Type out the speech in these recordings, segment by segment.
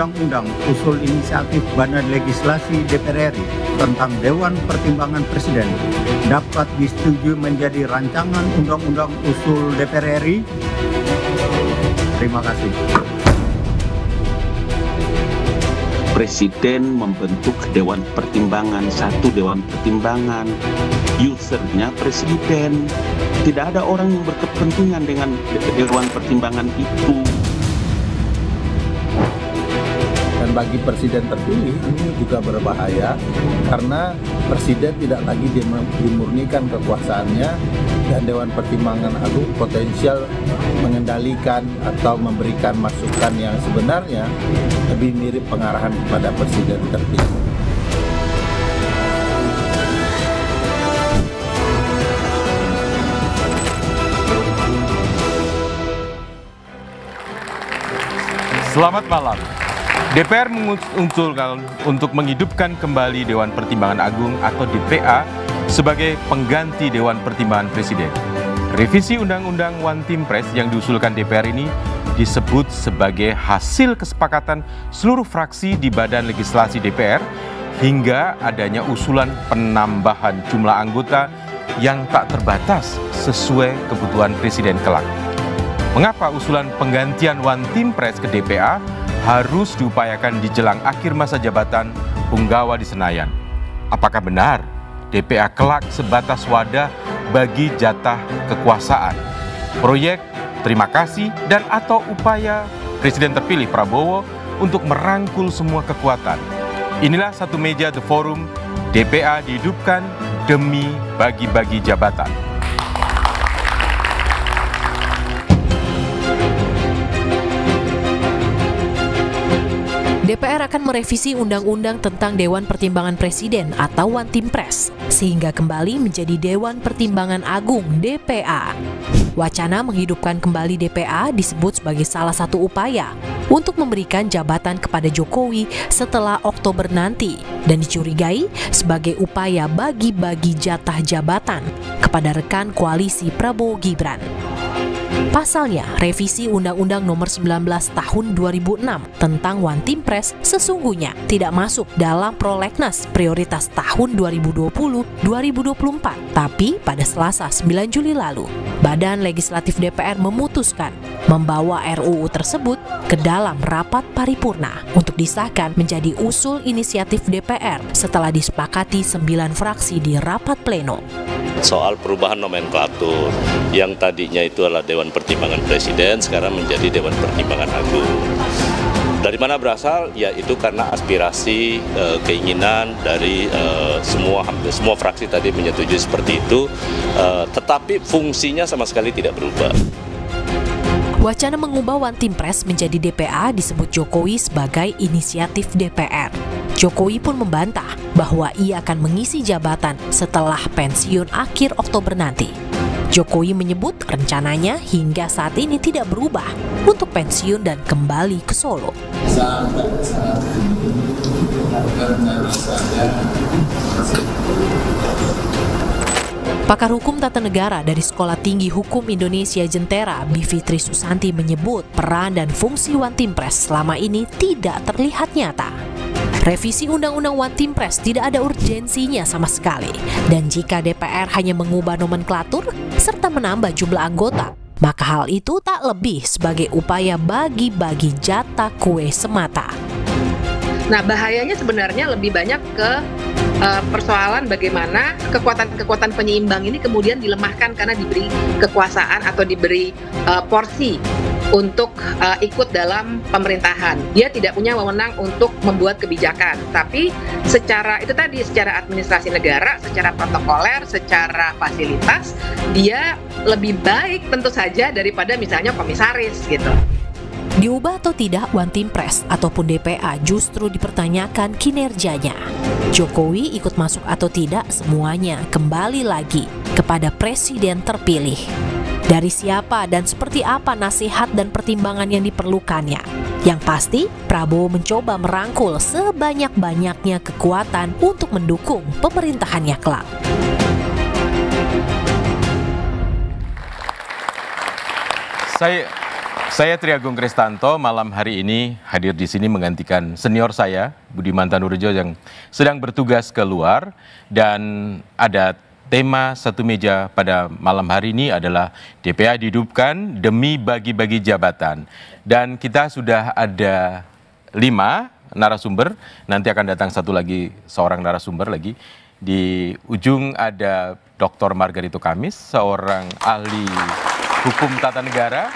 Undang-Undang usul inisiatif Badan Legislasi DPR RI tentang Dewan Pertimbangan Presiden dapat disetujui menjadi rancangan Undang-Undang usul DPR RI? Terima kasih. Presiden membentuk Dewan Pertimbangan, satu Dewan Pertimbangan, usernya Presiden. Tidak ada orang yang berkepentingan dengan Dewan Pertimbangan itu. dan bagi presiden terpilih ini juga berbahaya karena presiden tidak lagi dimurnikan kekuasaannya dan Dewan Pertimbangan Agung potensial mengendalikan atau memberikan masukan yang sebenarnya lebih mirip pengarahan kepada presiden terpilih. Selamat malam. DPR mengusulkan untuk menghidupkan kembali Dewan Pertimbangan Agung atau DPA sebagai pengganti Dewan Pertimbangan Presiden. Revisi Undang- Undang One Team Press yang diusulkan DPR ini disebut sebagai hasil kesepakatan seluruh fraksi di Badan Legislasi DPR hingga adanya usulan penambahan jumlah anggota yang tak terbatas sesuai kebutuhan Presiden kelak. Mengapa usulan penggantian One Team Press ke DPA harus diupayakan di jelang akhir masa jabatan Punggawa di Senayan. Apakah benar DPA kelak sebatas wadah bagi jatah kekuasaan? Proyek terima kasih dan atau upaya Presiden terpilih Prabowo untuk merangkul semua kekuatan. Inilah satu meja The Forum, DPA dihidupkan demi bagi-bagi jabatan. DPR akan merevisi Undang-Undang tentang Dewan Pertimbangan Presiden atau One Team Press, sehingga kembali menjadi Dewan Pertimbangan Agung DPA. Wacana menghidupkan kembali DPA disebut sebagai salah satu upaya untuk memberikan jabatan kepada Jokowi setelah Oktober nanti dan dicurigai sebagai upaya bagi-bagi jatah jabatan kepada rekan koalisi Prabowo Gibran. Pasalnya, revisi Undang-Undang Nomor 19 Tahun 2006 tentang One Team Press sesungguhnya tidak masuk dalam prolegnas prioritas tahun 2020-2024, tapi pada Selasa 9 Juli lalu. Badan Legislatif DPR memutuskan membawa RUU tersebut ke dalam rapat paripurna untuk disahkan menjadi usul inisiatif DPR setelah disepakati sembilan fraksi di rapat pleno. Soal perubahan nomenklatur yang tadinya itu adalah Dewan Pertimbangan Presiden sekarang menjadi Dewan Pertimbangan Agung dari mana berasal? Ya itu karena aspirasi, e, keinginan dari e, semua hampir semua fraksi tadi menyetujui seperti itu. E, tetapi fungsinya sama sekali tidak berubah. Wacana mengubah one team press menjadi DPA disebut Jokowi sebagai inisiatif DPR. Jokowi pun membantah bahwa ia akan mengisi jabatan setelah pensiun akhir Oktober nanti. Jokowi menyebut rencananya hingga saat ini tidak berubah untuk pensiun dan kembali ke Solo. Pakar Hukum Tata Negara dari Sekolah Tinggi Hukum Indonesia Jentera, Bivitri Susanti menyebut peran dan fungsi One Team Press selama ini tidak terlihat nyata. Revisi Undang-Undang One Press tidak ada urgensinya sama sekali. Dan jika DPR hanya mengubah nomenklatur serta menambah jumlah anggota, maka hal itu tak lebih sebagai upaya bagi-bagi jatah kue semata. Nah, bahayanya sebenarnya lebih banyak ke eh, persoalan bagaimana kekuatan-kekuatan penyeimbang ini kemudian dilemahkan karena diberi kekuasaan atau diberi uh, porsi untuk uh, ikut dalam pemerintahan. Dia tidak punya wewenang untuk membuat kebijakan, tapi secara itu tadi secara administrasi negara, secara protokoler, secara fasilitas dia lebih baik tentu saja daripada misalnya komisaris gitu. Diubah atau tidak One Team Press ataupun DPA justru dipertanyakan kinerjanya. Jokowi ikut masuk atau tidak semuanya kembali lagi kepada presiden terpilih. Dari siapa dan seperti apa nasihat dan pertimbangan yang diperlukannya? Yang pasti, Prabowo mencoba merangkul sebanyak-banyaknya kekuatan untuk mendukung pemerintahannya kelak. Saya saya Triagung Kristanto malam hari ini hadir di sini menggantikan senior saya Budi Mantanurjo yang sedang bertugas keluar dan ada Tema satu meja pada malam hari ini adalah DPA dihidupkan demi bagi-bagi jabatan. Dan kita sudah ada lima narasumber, nanti akan datang satu lagi seorang narasumber lagi. Di ujung ada Dr. Margarito Kamis, seorang ahli hukum tata negara.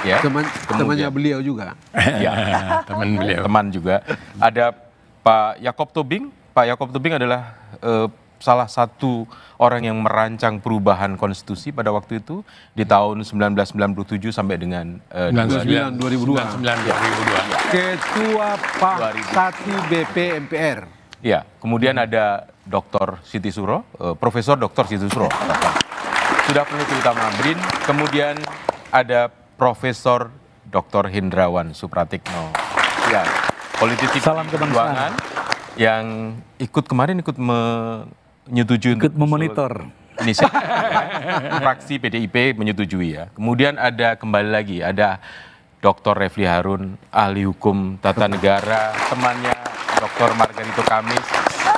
Ya, teman, temannya beliau juga. Ya, teman beliau. Teman juga. Ada Pak Yakob Tobing. Pak Yakob Tobing adalah uh, salah satu orang yang merancang perubahan konstitusi pada waktu itu di tahun 1997 sampai dengan uh, 99, 2002. 2002. Ketua BP MPR. Ya, kemudian ada Dr. Siti Suro, uh, Profesor Dr. Siti Suro. Sudah peneliti utama BRIN, kemudian ada Profesor Dr. Hindrawan Supratikno. Ya, politisi salam kebangsaan yang ikut kemarin ikut me menyetujui ikut memonitor. Fraksi PDIP menyetujui ya. Kemudian ada kembali lagi ada Dr. Refli Harun, ahli hukum tata negara, temannya Dr. Margarito Kamis.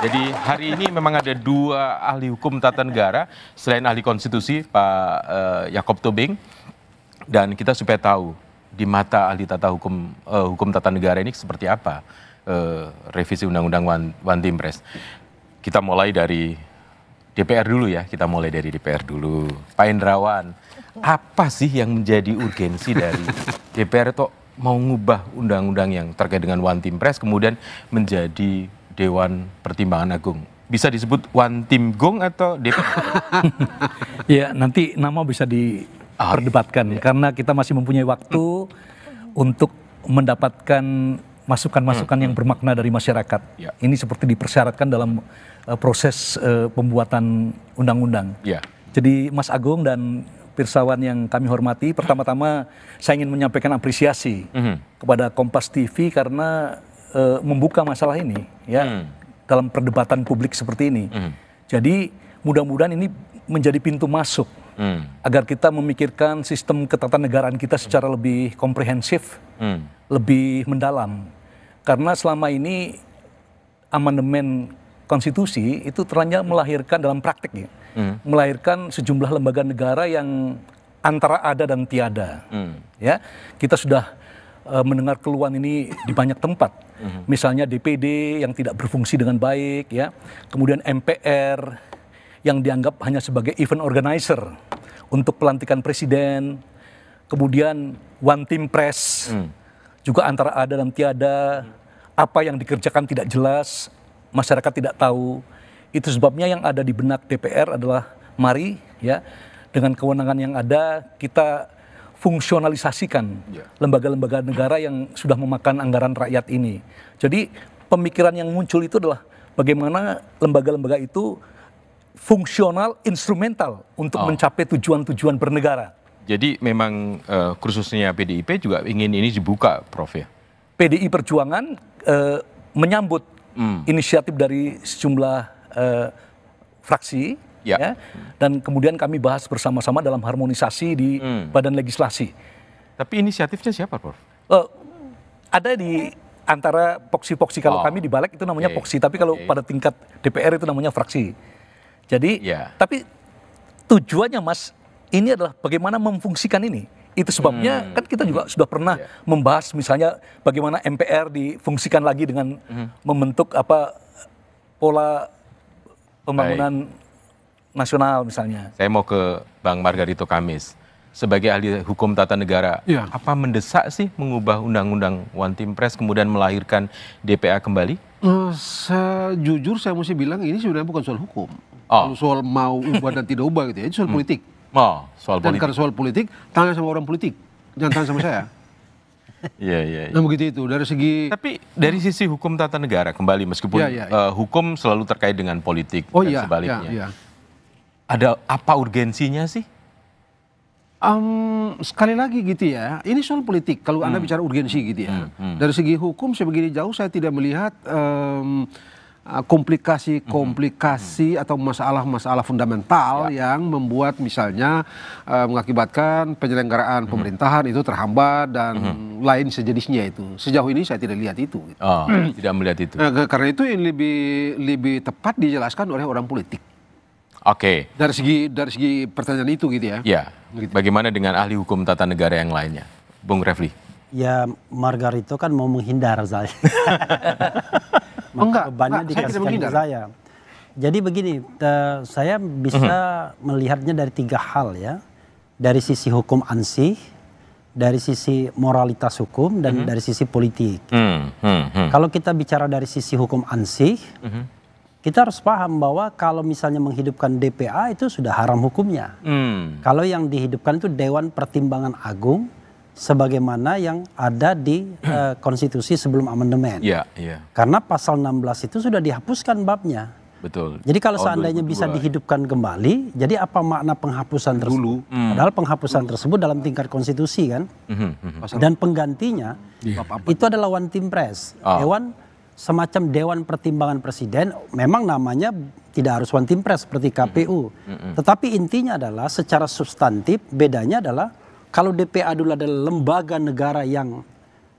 Jadi hari ini memang ada dua ahli hukum tata negara selain ahli konstitusi Pak uh, Yakob Tobing dan kita supaya tahu di mata ahli tata hukum uh, hukum tata negara ini seperti apa uh, revisi undang-undang One, One Team Press. Kita mulai dari DPR dulu ya, kita mulai dari DPR dulu. Pak Indrawan, apa sih yang menjadi urgensi dari DPR itu mau ngubah undang-undang yang terkait dengan one team press kemudian menjadi Dewan Pertimbangan Agung? Bisa disebut one team gong atau DPR? ya, nanti nama bisa diperdebatkan ya. karena kita masih mempunyai waktu untuk mendapatkan masukan-masukan hmm, hmm, yang bermakna dari masyarakat. Ya. Ini seperti dipersyaratkan dalam Eh, proses uh, pembuatan undang-undang. Yeah. Jadi Mas Agung dan pirsawan yang kami hormati, pertama-tama saya ingin menyampaikan apresiasi mm -hmm. kepada Kompas TV karena uh, membuka masalah ini ya mm. dalam perdebatan publik seperti ini. Mm. Jadi mudah-mudahan ini menjadi pintu masuk mm. agar kita memikirkan sistem ketatanegaraan kita secara lebih komprehensif, mm. lebih mendalam. Karena selama ini amandemen konstitusi itu ternyata melahirkan dalam praktiknya hmm. melahirkan sejumlah lembaga negara yang antara ada dan tiada. Hmm. Ya, kita sudah uh, mendengar keluhan ini di banyak tempat. Hmm. Misalnya DPD yang tidak berfungsi dengan baik, ya. Kemudian MPR yang dianggap hanya sebagai event organizer untuk pelantikan presiden. Kemudian one team press hmm. juga antara ada dan tiada. Apa yang dikerjakan tidak jelas, masyarakat tidak tahu. Itu sebabnya yang ada di benak DPR adalah mari ya dengan kewenangan yang ada kita fungsionalisasikan ya. lembaga-lembaga negara yang sudah memakan anggaran rakyat ini. Jadi pemikiran yang muncul itu adalah bagaimana lembaga-lembaga itu fungsional instrumental untuk oh. mencapai tujuan-tujuan bernegara. Jadi memang uh, eh, kursusnya PDIP juga ingin ini dibuka, Prof ya. PDI Perjuangan uh, menyambut hmm. inisiatif dari sejumlah uh, fraksi ya. ya dan kemudian kami bahas bersama-sama dalam harmonisasi di hmm. badan legislasi. Tapi inisiatifnya siapa, Prof? Uh, ada di antara poksi-poksi kalau oh. kami di balik itu namanya okay. poksi, tapi kalau okay. pada tingkat DPR itu namanya fraksi. Jadi, yeah. tapi tujuannya Mas, ini adalah bagaimana memfungsikan ini. Itu sebabnya hmm. kan kita juga sudah pernah yeah. membahas misalnya bagaimana MPR difungsikan lagi dengan hmm. membentuk apa pola pembangunan Baik. nasional misalnya. Saya mau ke Bang Margarito Kamis sebagai ahli hukum tata negara, ya. apa mendesak sih mengubah undang-undang One Team Press kemudian melahirkan DPA kembali? Uh, eh, saya saya mesti bilang ini sebenarnya bukan soal hukum. Oh. Soal mau ubah dan tidak ubah gitu ya, ini soal hmm. politik. Oh, soal politik. karena soal politik, tanya sama orang politik, jangan tanya sama saya. Iya, iya. Ya. Nah begitu itu dari segi. Tapi dari sisi hukum tata negara kembali meskipun ya, ya, ya. Uh, hukum selalu terkait dengan politik oh, dan ya, sebaliknya. Ya, ya. Ada apa urgensinya sih? Um, sekali lagi gitu ya, ini soal politik. Kalau hmm. anda bicara urgensi gitu ya, hmm, hmm. dari segi hukum sebegini jauh saya tidak melihat. Um, komplikasi-komplikasi uh, mhm. Mhm. atau masalah-masalah fundamental ya. yang membuat misalnya uh, mengakibatkan penyelenggaraan uh, pemerintahan itu terhambat dan uh, lain sejenisnya itu. Sejauh ini saya tidak lihat itu. Gitu. Oh, tidak melihat itu. Nah, karena itu yang lebih lebih tepat dijelaskan oleh orang politik. Oke. Okay. Dari segi dari segi pertanyaan itu gitu ya. Ya. Gitu. Bagaimana dengan ahli hukum tata negara yang lainnya, Bung Refli? Ya, Margarito kan mau menghindar saja. maka enggak, bebannya nah, dikasihkan saya ke saya. Jadi begini, saya bisa -huh. Mhm. melihatnya dari tiga hal ya. Dari sisi hukum ansih, dari sisi moralitas hukum dan uh mhm. -huh. dari sisi politik. Uh mhm, -huh. Kalau kita bicara dari sisi hukum ansih, uh -huh. kita harus paham bahwa kalau misalnya menghidupkan DPA itu sudah haram hukumnya. Hmm. Kalau yang dihidupkan itu Dewan Pertimbangan Agung sebagaimana yang ada di uh, konstitusi sebelum amandemen. Iya. ya. Karena pasal 16 itu sudah dihapuskan babnya. Betul. Jadi kalau seandainya bisa dihidupkan kembali, jadi apa makna penghapusan tersebut? Dulu. Hmm. Padahal penghapusan Dulu. tersebut dalam tingkat konstitusi kan. Hmm. Hmm. hmm. Dan penggantinya yeah. itu adalah one team press. Oh. Dewan semacam dewan pertimbangan presiden memang namanya tidak harus one team press seperti KPU. Hmm, hmm. Hmm. Tetapi intinya adalah secara substantif bedanya adalah kalau DPA dulu adalah lembaga negara yang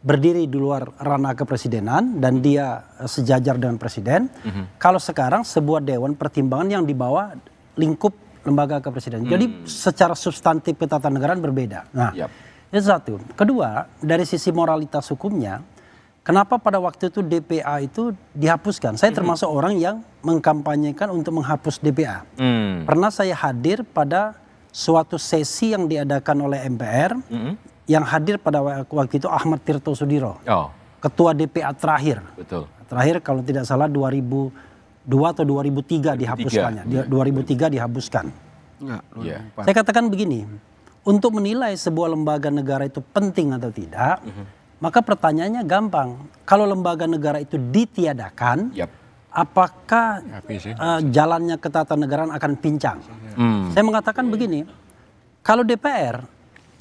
berdiri di luar ranah kepresidenan dan dia eh, sejajar dengan presiden. Mm -hmm. Kalau sekarang sebuah dewan pertimbangan yang dibawa lingkup lembaga kepresidenan. Mm. Jadi hmm. secara substantif ketatanegaraan berbeda. Nah, yep. itu satu. Kedua, dari sisi moralitas hukumnya, kenapa pada waktu itu DPA itu dihapuskan? Saya mhm. termasuk mm -hmm. orang yang mengkampanyekan untuk menghapus DPA. Mm. Pernah saya hadir pada suatu sesi yang diadakan oleh MPR mm-hmm. yang hadir pada waktu itu Ahmad Tirto Sudiro, oh. ketua DPA terakhir. Betul. Terakhir kalau tidak salah 2002 atau 2003, 2003. dihapuskannya, 2003, iya, 2003 dihapuskan. Ya, Saya katakan begini, untuk menilai sebuah lembaga negara itu penting atau tidak, mm-hmm. maka pertanyaannya gampang. Kalau lembaga negara itu ditiadakan, yep apakah uh, jalannya ketatanegaraan akan pincang? Hmm. Saya mengatakan iya. begini, kalau DPR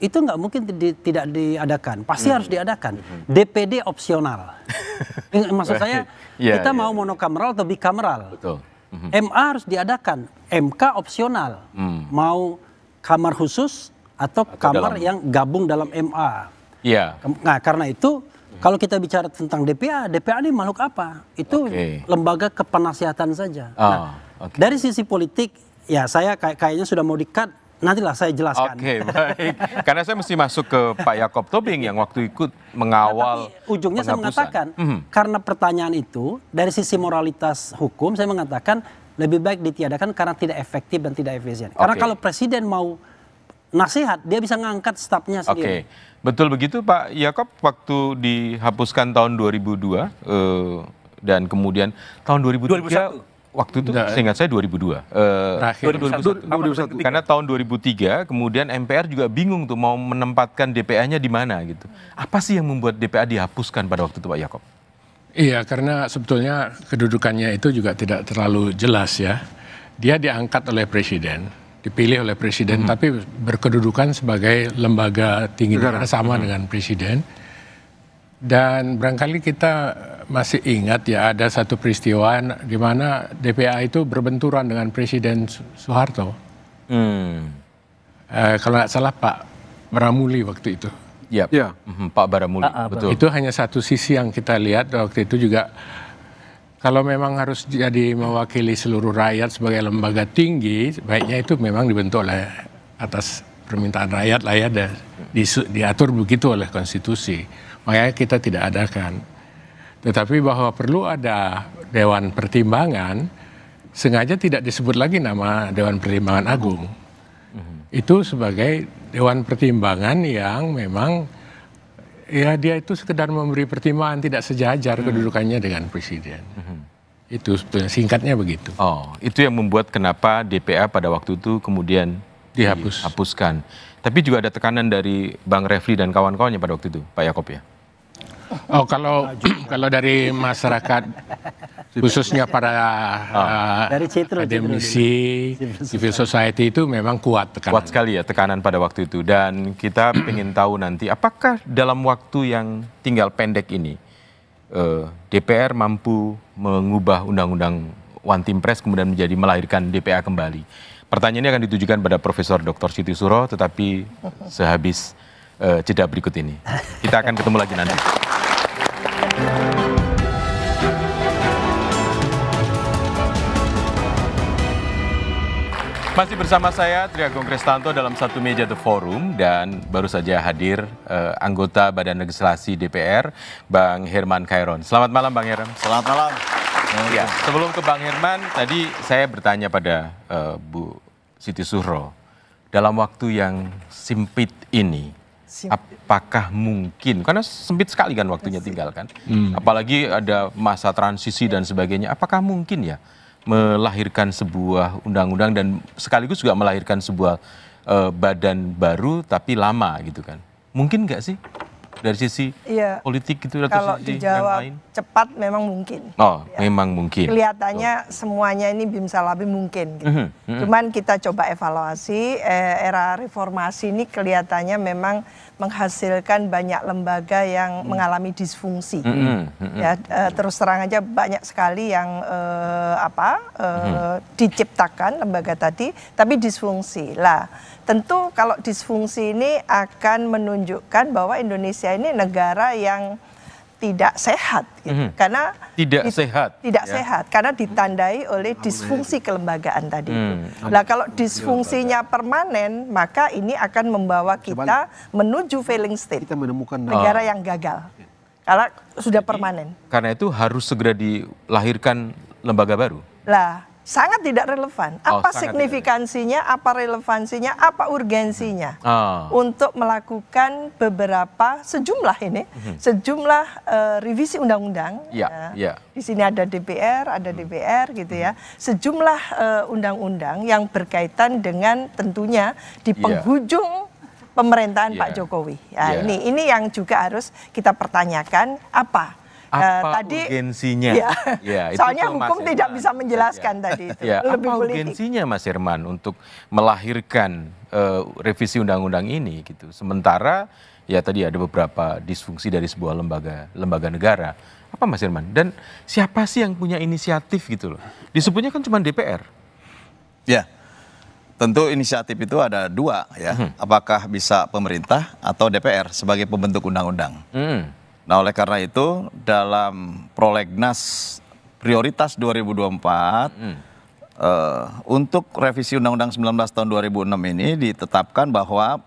itu nggak mungkin di, tidak diadakan, pasti hmm. harus diadakan. Hmm. DPD opsional. Maksud saya, yeah, kita yeah. mau monokameral atau bikameral. Betul. -hmm. MA harus diadakan, MK opsional. Hmm. Mau kamar khusus atau, atau kamar dalam... yang gabung dalam MA. Yeah. Nah, karena itu kalau kita bicara tentang DPA, DPA ini makhluk apa? Itu okay. lembaga kepenasihatan saja. Oh, nah, okay. dari sisi politik, ya saya kayak kayaknya sudah mau dikat. Nantilah saya jelaskan. Oke, okay, baik. Karena saya mesti masuk ke Pak Yakob Tobing yang waktu ikut mengawal. Nah, tapi ujungnya saya mengatakan, mm -hmm. karena pertanyaan itu dari sisi moralitas hukum, saya mengatakan lebih baik ditiadakan karena tidak efektif dan tidak efisien. Karena okay. kalau presiden mau nasihat, dia bisa ngangkat stafnya sendiri. Oke, okay. betul begitu Pak Yakob waktu dihapuskan tahun 2002 uh, eh, dan kemudian tahun 2003 2001 waktu itu Nggak, seingat saya 2002. Uh, eh, Terakhir 2001. 2001. Karena tahun 2003 kemudian MPR juga bingung tuh mau menempatkan DPA-nya di mana gitu. Apa sih yang membuat DPA dihapuskan pada waktu itu Pak Yakob? Iya, karena sebetulnya kedudukannya itu juga tidak terlalu jelas ya. Dia diangkat oleh presiden dipilih oleh presiden hmm. tapi berkedudukan sebagai lembaga tinggi negara sama hmm. dengan presiden. Dan barangkali kita masih ingat ya ada satu peristiwa di mana DPA itu berbenturan dengan Presiden Soeharto. Hmm. e, kalau nggak salah Pak Baramuli waktu itu. Yep. Yeah. Mhm, Pak Baramuli. A ah, -a, ah, betul. Itu hanya satu sisi yang kita lihat waktu itu juga kalau memang harus jadi mewakili seluruh rakyat sebagai lembaga tinggi, baiknya itu memang dibentuk oleh atas permintaan rakyat lah ya, dan diatur begitu oleh konstitusi. Makanya kita tidak adakan. Tetapi bahwa perlu ada dewan pertimbangan, sengaja tidak disebut lagi nama dewan pertimbangan agung. Hmm. Itu sebagai dewan pertimbangan yang memang Ya dia itu sekedar memberi pertimbangan tidak sejajar hmm. kedudukannya dengan presiden. Hmm. Itu sebetulnya singkatnya begitu. Oh, itu yang membuat kenapa DPA pada waktu itu kemudian dihapus. dihapuskan. Tapi juga ada tekanan dari Bang Refli dan kawan-kawannya pada waktu itu, Pak Yakob ya. Oh, kalau kalau dari masyarakat khususnya iya. para uh, civil society itu memang kuat tekanan. Kuat sekali ya tekanan pada waktu itu dan kita ingin tahu nanti apakah dalam waktu yang tinggal pendek ini uh, eh, DPR mampu mengubah undang-undang One Team Press kemudian menjadi melahirkan DPA kembali. Pertanyaan ini akan ditujukan pada Profesor Dr. Siti Suro tetapi sehabis uh, jeda berikut ini. Kita akan ketemu lagi nanti. Masih bersama saya Triagung Kristanto dalam satu meja The Forum dan baru saja hadir uh, anggota Badan Legislasi DPR Bang Herman Kairon. Selamat malam Bang Herman. Selamat malam. Ya, sebelum ke Bang Herman, tadi saya bertanya pada uh, Bu Siti Suhro, dalam waktu yang sempit ini, Simpit. apakah mungkin, karena sempit sekali kan waktunya tinggal kan, hmm. apalagi ada masa transisi dan sebagainya, apakah mungkin ya melahirkan sebuah undang-undang dan sekaligus juga melahirkan sebuah eh, badan baru tapi lama gitu kan. Mungkin nggak sih? dari sisi iya. politik gitu atau kalau sisi dijawab yang lain? cepat memang mungkin oh ya. memang mungkin kelihatannya oh. semuanya ini bim salabi mungkin gitu. mm -hmm. Mm -hmm. cuman kita coba evaluasi eh, era reformasi ini kelihatannya memang menghasilkan banyak lembaga yang mm. mengalami disfungsi mm -hmm. Mm -hmm. ya eh, terus terang aja banyak sekali yang eh, apa eh, mm -hmm. diciptakan lembaga tadi tapi disfungsi lah tentu kalau disfungsi ini akan menunjukkan bahwa Indonesia ini negara yang tidak sehat gitu. mm -hmm. karena tidak di, sehat tidak ya. sehat karena ditandai oleh disfungsi kelembagaan tadi mm. Nah kalau disfungsinya permanen maka ini akan membawa kita menuju failing state kita menemukan negara nah. yang gagal kalau sudah permanen karena itu harus segera dilahirkan lembaga baru lah sangat tidak relevan. Oh, apa oh, signifikansinya, tidak. apa relevansinya, apa urgensinya oh. untuk melakukan beberapa sejumlah ini, hmm. sejumlah uh, revisi undang-undang. Ya, ya. ya. Di sini ada DPR, ada hmm. DPR gitu ya. Hmm. Sejumlah eh, undang-undang uh, yang berkaitan dengan tentunya di ya. penghujung yeah. pemerintahan yeah. Pak ya. Jokowi. ya, yeah. ini ini yang juga harus kita pertanyakan apa Eh, apa uh, tadi urgensinya? Ya, ya, itu soalnya hukum tidak bisa ya, ya. menjelaskan ya. tadi itu. Ya, lebih apa politik. Mas Irman untuk melahirkan uh, revisi undang-undang ini gitu. Sementara ya tadi ada beberapa disfungsi dari sebuah lembaga lembaga negara. Apa Mas Irman? Dan siapa sih yang punya inisiatif gitu loh? Disebutnya kan cuma DPR. Ya. Tentu inisiatif itu ada dua ya, hmm. apakah bisa pemerintah atau DPR sebagai pembentuk undang-undang. Hmm. Nah, oleh karena itu dalam prolegnas prioritas 2024 hmm. Uh, untuk revisi Undang-Undang 19 tahun 2006 ini ditetapkan bahwa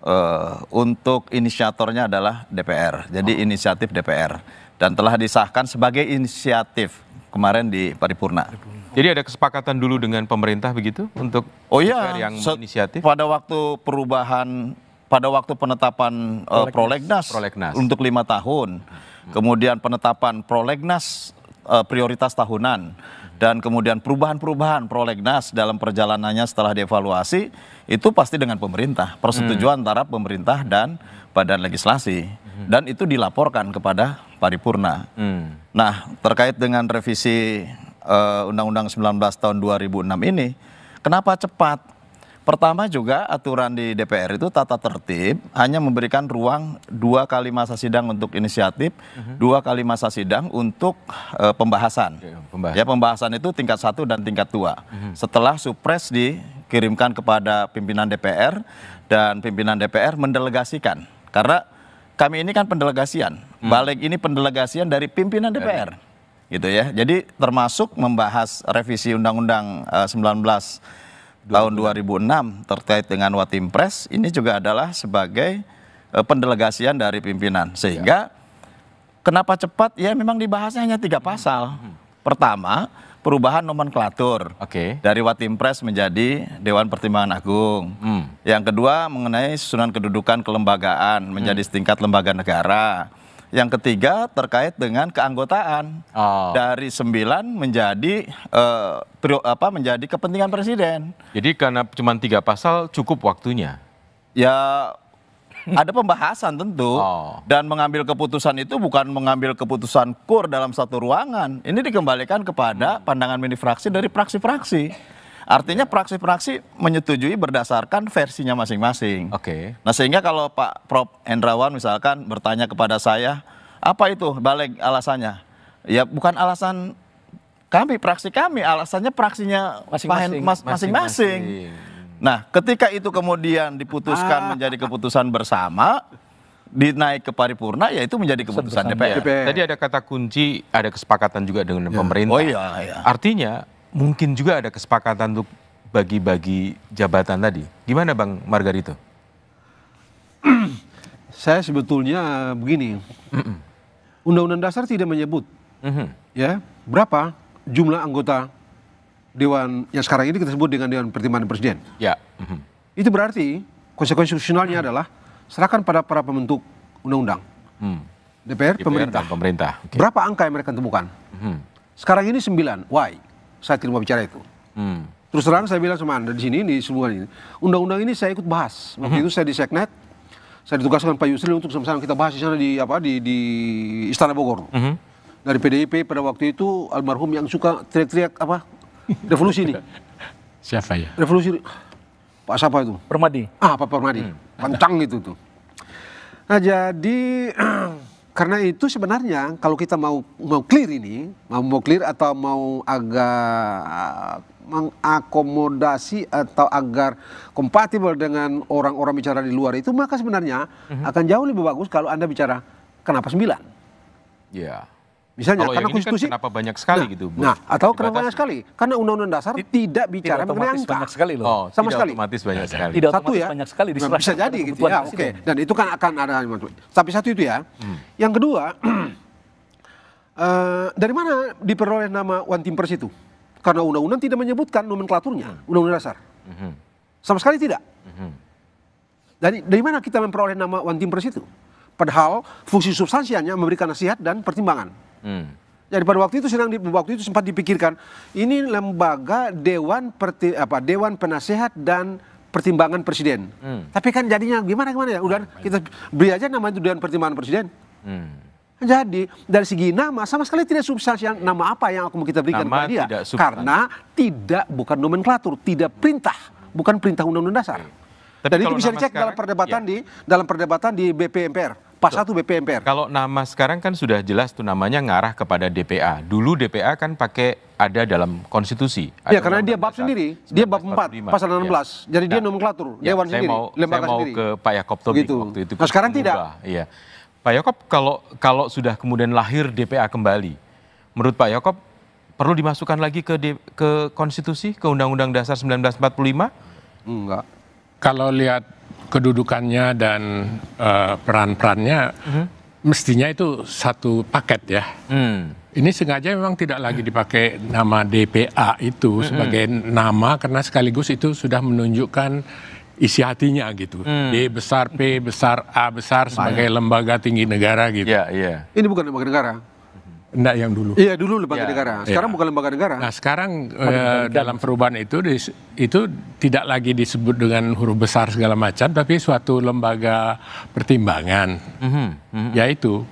uh, untuk inisiatornya adalah DPR. Jadi oh. inisiatif DPR dan telah disahkan sebagai inisiatif kemarin di paripurna. Jadi ada kesepakatan dulu dengan pemerintah begitu untuk Oh iya, yang inisiatif. Pada waktu perubahan pada waktu penetapan uh, prolegnas, prolegnas untuk lima tahun, kemudian penetapan prolegnas uh, prioritas tahunan, dan kemudian perubahan-perubahan prolegnas dalam perjalanannya setelah dievaluasi itu pasti dengan pemerintah, persetujuan hmm. antara pemerintah dan badan legislasi, hmm. dan itu dilaporkan kepada paripurna. Hmm. Nah, terkait dengan revisi eh, Undang-Undang uh, Undang -Undang 19 tahun 2006 ini, kenapa cepat? Pertama juga aturan di DPR itu tata tertib hanya memberikan ruang dua kali masa sidang untuk inisiatif, mhm. dua kali masa sidang untuk uh, pembahasan. pembahasan. Ya pembahasan itu tingkat satu dan tingkat dua. Mhm. Setelah supres dikirimkan kepada pimpinan DPR dan pimpinan DPR mendelegasikan karena kami ini kan pendelegasian, mhm. balik ini pendelegasian dari pimpinan DPR, gitu ya. Jadi termasuk membahas revisi Undang-Undang uh, eh, 19 tahun 2006 terkait dengan Watim Press ini juga adalah sebagai uh, pendelegasian dari pimpinan sehingga ya. kenapa cepat ya memang dibahasnya hanya tiga pasal hmm. pertama perubahan nomenklatur okay. dari Watim Press menjadi Dewan Pertimbangan Agung hmm. yang kedua mengenai susunan kedudukan kelembagaan menjadi hmm. setingkat lembaga negara yang ketiga terkait dengan keanggotaan oh. dari sembilan menjadi uh, trio, apa menjadi kepentingan presiden. Jadi karena cuma tiga pasal cukup waktunya. Ya ada pembahasan tentu oh. dan mengambil keputusan itu bukan mengambil keputusan kur dalam satu ruangan. Ini dikembalikan kepada hmm. pandangan mini fraksi dari fraksi-fraksi. Artinya praksi-praksi menyetujui berdasarkan versinya masing-masing. Oke. Okay. Nah sehingga kalau Pak Prof Endrawan misalkan bertanya kepada saya, apa itu balik alasannya? Ya bukan alasan kami, praksi kami, alasannya praksinya masing-masing. Nah ketika itu kemudian diputuskan ah. menjadi keputusan bersama, dinaik ke paripurna ya itu menjadi keputusan DPR. DPR. Tadi ada kata kunci, ada kesepakatan juga dengan ya. pemerintah. Oh iya, iya. Artinya mungkin juga ada kesepakatan untuk bagi-bagi jabatan tadi. Gimana Bang Margarito? Saya sebetulnya begini. Undang-undang dasar tidak menyebut mm-hmm. ya berapa jumlah anggota dewan yang sekarang ini kita sebut dengan dewan pertimbangan presiden. Ya. Mm-hmm. Itu berarti konsekuensi konstitusionalnya mm-hmm. adalah serahkan pada para pembentuk undang-undang. Mm. DPR, DPR pemerintah. pemerintah. Okay. Berapa angka yang mereka temukan? Mm-hmm. Sekarang ini sembilan. Why? saya terima bicara itu. Hmm. Terus terang saya bilang sama Anda di sini, di semua ini, undang-undang ini saya ikut bahas. Waktu hmm. itu saya di Seknet, saya ditugaskan Pak Yusril untuk sama-sama kita bahas di sana di apa di, di Istana Bogor. Hmm. Dari PDIP pada waktu itu almarhum yang suka teriak-teriak apa revolusi ini. Siapa ya? Revolusi Pak siapa itu? Permadi. Ah Pak Permadi. Hmm. Pancang gitu tuh. Nah jadi Karena itu sebenarnya kalau kita mau mau clear ini, mau mau clear atau mau agak eh, mengakomodasi atau agar kompatibel dengan orang-orang bicara di luar itu maka sebenarnya mm -hmm. akan jauh lebih bagus kalau Anda bicara kenapa sembilan? Ya. Yeah. Misalnya Kalau karena yang konstitusi kan kenapa banyak sekali nah, gitu. Bu, nah, atau dibatasi. kenapa banyak sekali? Karena undang-undang dasar tidak bicara tidak mengenai angka. Banyak sekali loh. Oh, sama tidak sekali. Otomatis banyak sekali. Tidak satu ya. Banyak sekali nah, Bisa jadi gitu ya. Oke. Okay. Dan itu kan akan ada tapi satu itu ya. Hmm. Yang kedua, uh, dari mana diperoleh nama one team pers itu? Karena undang-undang tidak menyebutkan nomenklaturnya, hmm. undang-undang dasar. Hmm. Sama sekali tidak. Hmm. Dari dari mana kita memperoleh nama one team pers itu? Padahal fungsi substansinya memberikan nasihat dan pertimbangan. Hmm. Ya, pada waktu itu sedang di, waktu itu sempat dipikirkan ini lembaga dewan perti, apa dewan penasehat dan pertimbangan presiden. Hmm. Tapi kan jadinya gimana gimana ya? Udah kita beri aja nama itu dewan pertimbangan presiden. Hmm. Kan jadi dari segi nama sama sekali tidak yang nama apa yang aku mau kita berikan nama kepada dia tidak karena tidak bukan nomenklatur, tidak perintah, bukan perintah undang-undang dasar. Tapi Dan itu bisa dicek sekarang, dalam perdebatan ya. di dalam perdebatan di BPMPR. Pas satu BPMPR. Kalau nama sekarang kan sudah jelas tuh namanya ngarah kepada DPA. Dulu DPA kan pakai ada dalam konstitusi. ya karena dia bab sendiri, dia bab 4 pasal 16. Ya. Jadi nah, dia nomenklatur, ya, dewan saya sendiri, mau, lembaga saya mau sendiri. ke Pak Yakob Tobi gitu. waktu itu. Nah, sekarang tidak. Iya. Pak Yakob kalau kalau sudah kemudian lahir DPA kembali, menurut Pak Yakob perlu dimasukkan lagi ke D, ke konstitusi, ke Undang-Undang Dasar 1945? Enggak. Kalau lihat kedudukannya dan uh, peran-perannya hmm. mestinya itu satu paket ya. Hmm. Ini sengaja memang tidak lagi hmm. dipakai nama DPA itu hmm. sebagai nama karena sekaligus itu sudah menunjukkan isi hatinya gitu. Hmm. D besar P besar A besar sebagai lembaga tinggi negara gitu. Iya, yeah, Yeah. Ini bukan lembaga negara Enggak yang dulu. Iya dulu lembaga ya, negara. Iya. Sekarang ya. bukan lembaga negara. Nah sekarang eh, dalam perubahan itu di, itu tidak lagi disebut dengan huruf besar segala macam, tapi suatu lembaga pertimbangan, mm -hmm. Mm -hmm. yaitu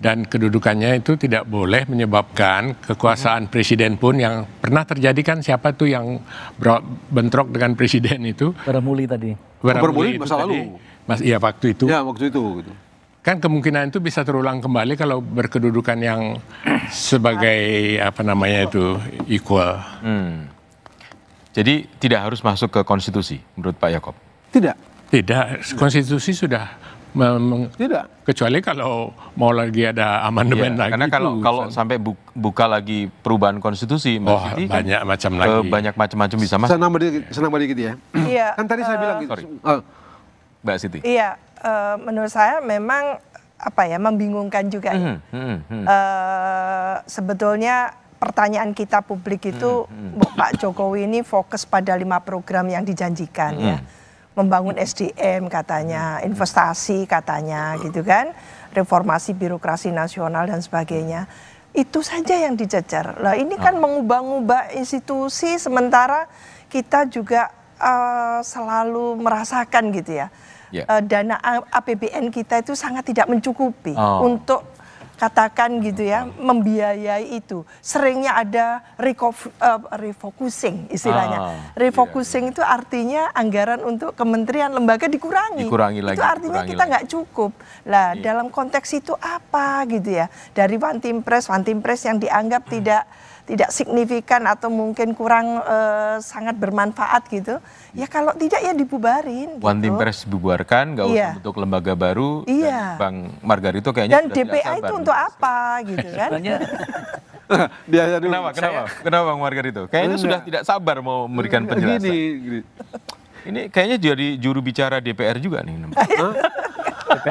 dan kedudukannya itu tidak boleh menyebabkan kekuasaan mm -hmm. presiden pun yang pernah terjadi kan siapa tuh yang bentrok dengan presiden itu. Beramuli tadi. Beramuli masa lalu. Mas, iya waktu itu. Ya waktu itu. Gitu kan kemungkinan itu bisa terulang kembali kalau berkedudukan yang sebagai apa namanya itu equal. Hmm. Jadi tidak harus masuk ke konstitusi menurut Pak Yakob? Tidak. Tidak, konstitusi sudah tidak kecuali kalau mau lagi ada amandemen iya, lagi karena kalau itu, kalau kan. sampai buka lagi perubahan konstitusi Mbak oh, Siti, kan, banyak kan, macam lagi eh, banyak macam-macam bisa mas senang berdiri senang gitu ya iya, kan tadi uh, saya eh, bilang gitu sorry. Oh. Mbak Siti iya uh, menurut saya memang apa ya membingungkan juga. Mm -hmm. uh, sebetulnya pertanyaan kita publik itu mm -hmm. Pak Jokowi ini fokus pada lima program yang dijanjikan mm -hmm. ya. Membangun SDM katanya, investasi katanya gitu kan, reformasi birokrasi nasional dan sebagainya. Itu saja yang dicecer. Lah ini kan oh. mengubah-ubah institusi sementara kita juga uh, selalu merasakan gitu ya yeah. Ya. uh, dana APBN kita itu sangat tidak mencukupi oh. untuk katakan gitu ya hmm. membiayai itu seringnya ada uh, refocusing istilahnya ah, iya, refocusing iya. itu artinya anggaran untuk kementerian lembaga dikurangi, dikurangi lagi, itu artinya kita nggak cukup lah iya. dalam konteks itu apa gitu ya dari one team press one team press yang dianggap hmm. tidak tidak signifikan atau mungkin kurang uh, sangat bermanfaat gitu iya. ya kalau tidak ya dibubarin gitu. One Team Press dibubarkan nggak yeah. Iya. untuk lembaga baru yeah. Bang Margarito kayaknya dan DPA itu untuk apa gitu kan biasa dulu. Kenapa? Kenapa? Kenapa Bang Margarito? Kayaknya Enggak. sudah tidak sabar mau memberikan penjelasan. gini. Ini kayaknya jadi juru bicara DPR juga nih.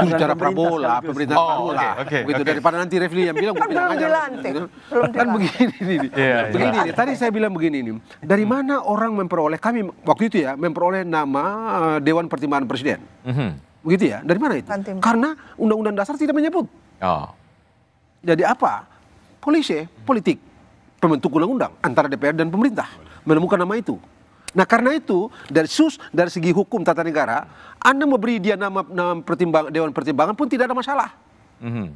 bicara Prabowo lah, pemerintah oh, baru lah. Okay, okay, okay. daripada nanti Refli yang bilang gue bilang aja. Gitu. Kan begini nih. Yeah, iya, iya. begini yeah. nih. Tadi saya bilang begini nih. Dari mana orang memperoleh kami waktu itu ya memperoleh nama eh, Dewan Pertimbangan Presiden. Mm -hmm. Begitu ya. Dari mana itu? Karena Undang-Undang Dasar tidak menyebut. Oh. Jadi apa? Polisi, politik, pembentuk undang-undang antara DPR dan pemerintah menemukan nama itu. Nah karena itu dari sus dari segi hukum tata negara, anda memberi dia nama, nama pertimbang, dewan pertimbangan pun tidak ada masalah. Mm -hmm.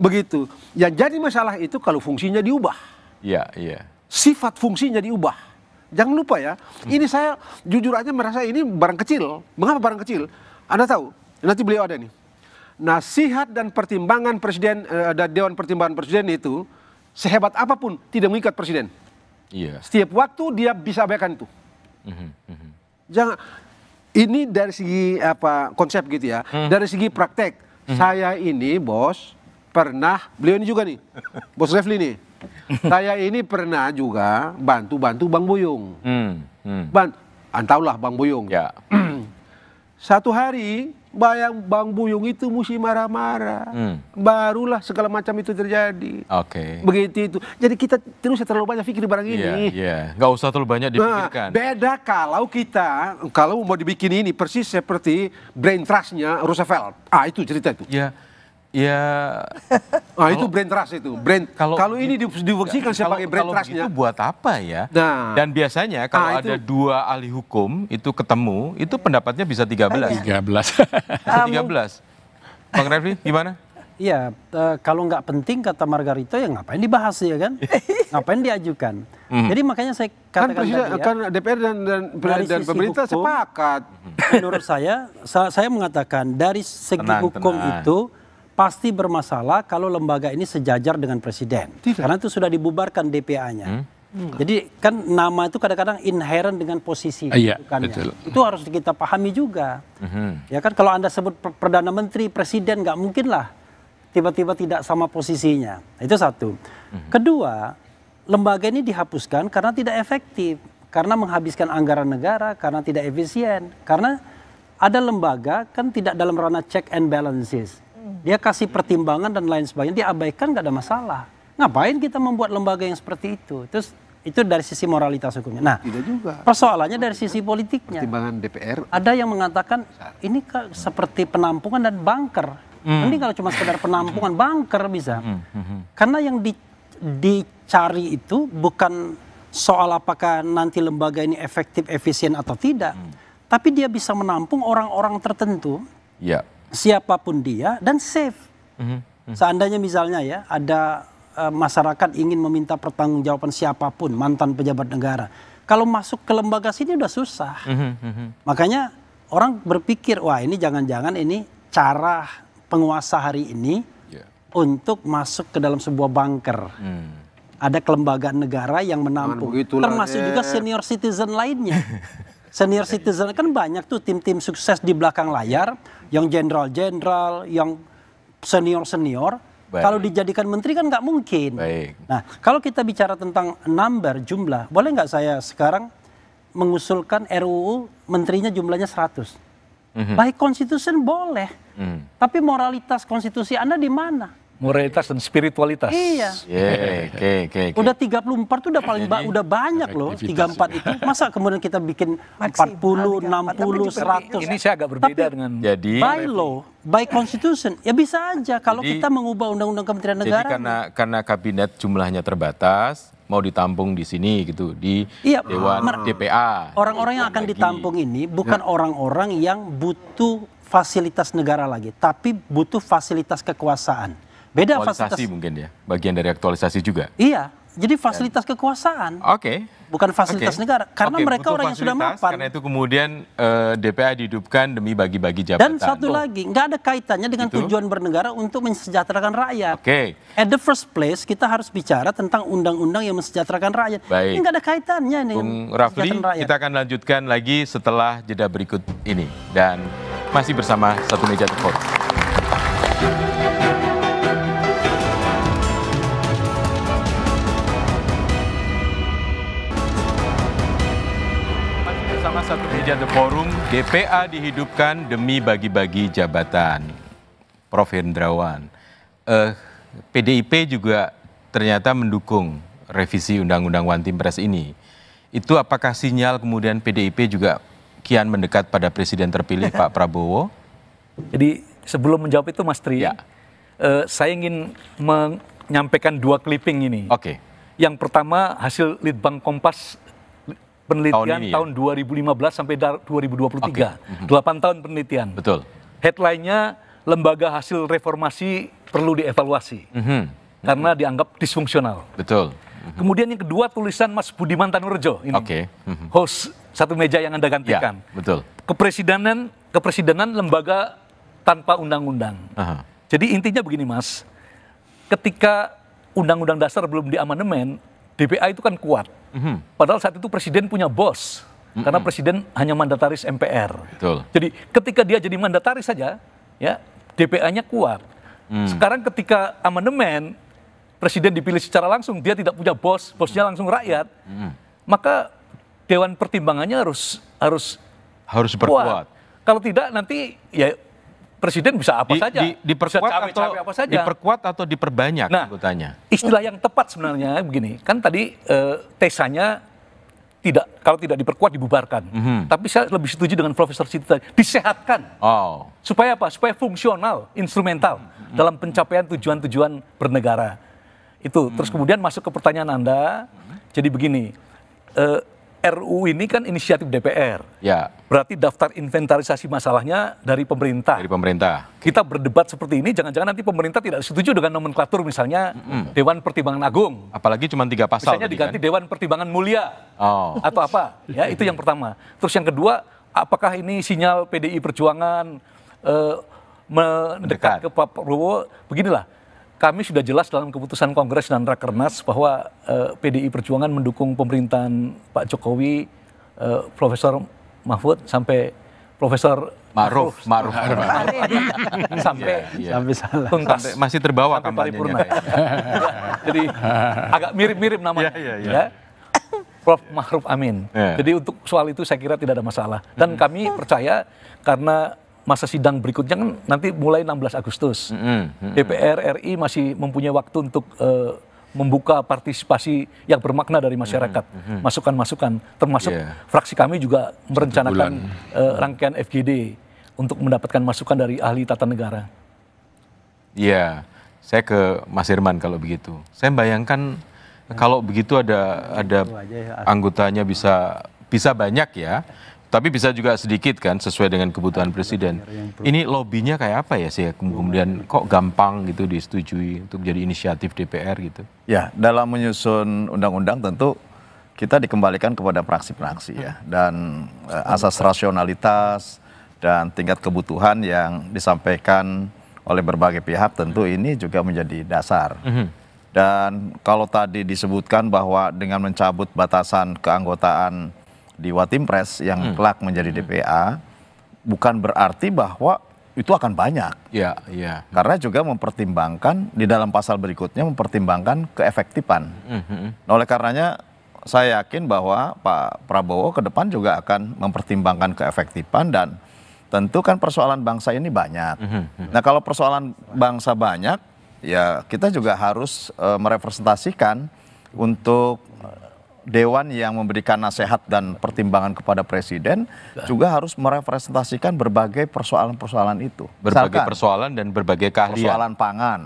Begitu. Yang jadi masalah itu kalau fungsinya diubah. Iya, yeah, iya. Yeah. Sifat fungsinya diubah. Jangan lupa ya. Ini saya jujur aja merasa ini barang kecil. Mengapa barang kecil? Anda tahu. Nanti beliau ada nih. Nasihat dan pertimbangan presiden eh, dan dewan pertimbangan presiden itu sehebat apapun tidak mengikat presiden. Iya. Setiap waktu dia bisa abaikan itu. Mm-hmm, mm-hmm. Jangan ini dari segi apa konsep gitu ya, hmm. dari segi praktek. Hmm. Saya ini bos pernah beliau ini juga nih, bos Refli nih. saya ini pernah juga bantu-bantu Bang Buyung. mm Hmm. Ban, antaulah Bang Buyung. Ya. Satu hari Bayang Bang Buyung itu mesti marah-marah. Hmm. Barulah segala macam itu terjadi. Oke. Okay. Begitu itu. Jadi kita terus terlalu banyak pikir barang iya, ini. Iya, yeah, yeah. Nggak usah terlalu banyak nah, dipikirkan. Nah, beda kalau kita, kalau mau dibikin ini persis seperti brain trustnya Roosevelt. Ah, itu cerita itu. Iya. Yeah. Ya. Nah, itu brand trust itu. Brand kalau kalau ini difungsikan siapa pakai brand trustnya. Itu buat apa ya? Nah. Dan biasanya kalau nah, itu, ada dua ahli hukum itu ketemu, itu pendapatnya bisa 13. belas, tiga belas. Bang Refli gimana? Iya, eh, kalau nggak penting kata Margarito ya ngapain dibahas ya kan? ngapain diajukan? Mm. Jadi makanya saya kan katakan kan presiden, tadi ya, kan DPR dan dan, dan pemerintah hukum, sepakat. Menurut saya, saya mengatakan dari segi tenang, hukum tenang. itu pasti bermasalah kalau lembaga ini sejajar dengan presiden. Tidak. Karena itu sudah dibubarkan DPA-nya. Hmm? Jadi kan nama itu kadang-kadang inherent dengan posisi uh, iya, betul. Itu harus kita pahami juga. uh Ya kan kalau Anda sebut perdana menteri, presiden nggak mungkin lah tiba-tiba tidak sama posisinya. Itu satu. uh Kedua, lembaga ini dihapuskan karena tidak efektif, karena menghabiskan anggaran negara, karena tidak efisien, karena ada lembaga kan tidak dalam ranah check and balances. Dia kasih pertimbangan dan lain sebagainya, dia abaikan nggak ada masalah. Ngapain kita membuat lembaga yang seperti itu? Terus itu dari sisi moralitas hukumnya. Nah, tidak juga. Persoalannya dari sisi politiknya. Pertimbangan DPR. Ada yang mengatakan ini seperti penampungan dan banker. Hmm. Ini kalau cuma sekedar penampungan banker bisa. Hmm hmm, hmm. hmm. Karena yang di, dicari itu bukan soal apakah nanti lembaga ini efektif, efisien atau tidak, hmm. tapi dia bisa menampung orang-orang tertentu. Ya siapapun dia dan safe. Mm -hmm. Seandainya misalnya ya ada e, masyarakat ingin meminta pertanggungjawaban siapapun mantan pejabat negara, kalau masuk ke lembaga sini udah susah. Mm -hmm. Makanya orang berpikir wah ini jangan-jangan ini cara penguasa hari ini yeah. untuk masuk ke dalam sebuah bunker. Mm. Ada kelembagaan negara yang menampung, termasuk juga senior citizen lainnya. Senior citizen kan banyak tuh tim-tim sukses di belakang layar, yang jenderal-jenderal, yang senior-senior. Kalau dijadikan menteri kan nggak mungkin. Baik. Nah, kalau kita bicara tentang number, jumlah, boleh nggak saya sekarang mengusulkan RUU menterinya jumlahnya 100? Mm -hmm. baik konstitusi boleh, mm. tapi moralitas konstitusi Anda di mana? moralitas dan spiritualitas. Iya. Yeah, okay, okay, okay. Udah 34 itu udah paling ba udah banyak loh 34 itu. Masa kemudian kita bikin 40, 60, 100. Ini saya agak berbeda Tapi, dengan Jadi by law, by constitution ya bisa aja kalau jadi, kita mengubah undang-undang Kementerian Negara. Jadi karena nih. Gitu. karena kabinet jumlahnya terbatas, mau ditampung di sini gitu di iya, Dewan DPA. Orang-orang yang akan ditampung ini bukan ya. orang-orang ya. yang butuh fasilitas negara lagi, tapi butuh fasilitas kekuasaan. Beda fasilitas. mungkin ya, bagian dari aktualisasi juga. Iya, jadi fasilitas kekuasaan. Oke. Okay. Bukan fasilitas okay. negara, karena okay, mereka orang yang sudah mapan. Karena itu kemudian eh, DPA dihidupkan demi bagi-bagi jabatan. Dan satu oh. lagi, nggak ada kaitannya dengan itu? tujuan bernegara untuk mensejahterakan rakyat. Oke. Okay. At the first place kita harus bicara tentang undang-undang yang mensejahterakan rakyat. Baik. Ini nggak ada kaitannya nih. Bung Rafli, kita akan lanjutkan lagi setelah jeda berikut ini dan masih bersama satu meja you. masa kerja The Forum, DPA dihidupkan demi bagi-bagi jabatan. Prof. Hendrawan, eh, PDIP juga ternyata mendukung revisi Undang-Undang One Team Press ini. Itu apakah sinyal kemudian PDIP juga kian mendekat pada Presiden terpilih Pak Prabowo? Jadi sebelum menjawab itu Mas Tri, ya. eh, saya ingin menyampaikan dua clipping ini. Oke. Okay. Yang pertama hasil Litbang Kompas penelitian tahun, ini, ya? tahun ya? 2015 sampai 2023. Okay. Mm -hmm. 8 tahun penelitian. Betul. Headline-nya lembaga hasil reformasi perlu dievaluasi. Mm -hmm. Karena mm -hmm. dianggap disfungsional. Betul. Mm -hmm. Kemudian yang kedua tulisan Mas Budiman Tanurjo ini. Oke. Okay. Mm -hmm. Host satu meja yang Anda ya, gantikan. Yeah, betul. Kepresidenan kepresidenan lembaga tanpa undang-undang. Jadi intinya begini Mas. Ketika undang-undang dasar belum diamandemen, DPA itu kan kuat. Mm-hmm. Padahal saat itu presiden punya bos. Mm-hmm. Karena presiden hanya mandataris MPR. Betul. Jadi ketika dia jadi mandataris saja, ya DPA-nya kuat. Mm. Sekarang ketika amandemen presiden dipilih secara langsung, dia tidak punya bos, bosnya mhm. langsung rakyat. Mm-hmm. Maka dewan pertimbangannya harus harus harus berkuat. Kalau tidak nanti ya presiden bisa apa di, saja. Di, diperkuat atau apa saja. diperkuat atau diperbanyak nah, anggotanya. Istilah yang tepat sebenarnya begini, kan tadi eh, tesanya tidak kalau tidak diperkuat dibubarkan. Mm -hmm. Tapi saya lebih setuju dengan Profesor Siti tadi, disehatkan. Oh. Supaya apa? Supaya fungsional, instrumental mm -hmm. dalam pencapaian tujuan-tujuan bernegara. Itu. Mm -hmm. Terus mhm. kemudian masuk ke pertanyaan Anda. Mm -hmm. Jadi begini, eh, RU ini kan inisiatif DPR. Ya. Berarti daftar inventarisasi masalahnya dari pemerintah. Dari pemerintah. Kita berdebat seperti ini, jangan-jangan nanti pemerintah tidak setuju dengan nomenklatur misalnya mm-hmm. Dewan Pertimbangan Agung. Apalagi cuma tiga pasal. Misalnya tadi, diganti kan? Dewan Pertimbangan Mulia oh. atau apa? Ya itu yang pertama. Terus yang kedua, apakah ini sinyal PDI Perjuangan eh, mendekat Dekat. ke Pak Prabowo? Beginilah kami sudah jelas dalam keputusan Kongres dan Rakernas bahwa uh, eh, PDI Perjuangan mendukung pemerintahan Pak Jokowi, uh, Profesor Mahfud sampai Profesor Maruf, Maruf, Maruf. Maruf. Maruf. sampai yeah, yeah. sampai salah. tuntas, sampai masih terbawa sampai kampanyenya. Ya. Jadi agak mirip-mirip namanya. Yeah, yeah, yeah. Ya. Prof. Ma'ruf Amin. Yeah. Jadi untuk soal itu saya kira tidak ada masalah. Dan -hmm. kami percaya karena masa sidang berikutnya kan nanti mulai 16 Agustus. Mm -hmm. DPR RI masih mempunyai waktu untuk uh, membuka partisipasi yang bermakna dari masyarakat, mm-hmm, mm-hmm. masukan-masukan, mm -hmm. termasuk yeah. fraksi kami juga merencanakan uh, rangkaian FGD untuk mendapatkan masukan dari ahli tata negara. Iya, yeah. saya ke Mas Irman kalau begitu. Saya bayangkan kalau begitu ada ada ya, anggotanya bisa bisa banyak ya. Tapi bisa juga sedikit kan sesuai dengan kebutuhan presiden. Ini lobbynya kayak apa ya sih? Kemudian kok gampang gitu disetujui untuk jadi inisiatif DPR gitu? Ya dalam menyusun undang-undang tentu kita dikembalikan kepada praksi-praksi ya dan uh, asas rasionalitas dan tingkat kebutuhan yang disampaikan oleh berbagai pihak tentu ini juga menjadi dasar. Mhm. Dan kalau tadi disebutkan bahwa dengan mencabut batasan keanggotaan di Press yang hmm. kelak menjadi hmm. DPA bukan berarti bahwa itu akan banyak. Iya, iya. Karena juga mempertimbangkan di dalam pasal berikutnya mempertimbangkan keefektifan. Hmm, hmm Nah, oleh karenanya saya yakin bahwa Pak Prabowo ke depan juga akan mempertimbangkan keefektifan dan tentu kan persoalan bangsa ini banyak. Hmm, hmm Nah, kalau persoalan bangsa banyak, ya kita juga harus uh, merepresentasikan untuk dewan yang memberikan nasihat dan pertimbangan kepada presiden nah. juga harus merepresentasikan berbagai persoalan-persoalan itu. Berbagai Misalkan, persoalan dan berbagai keahlian. Persoalan pangan,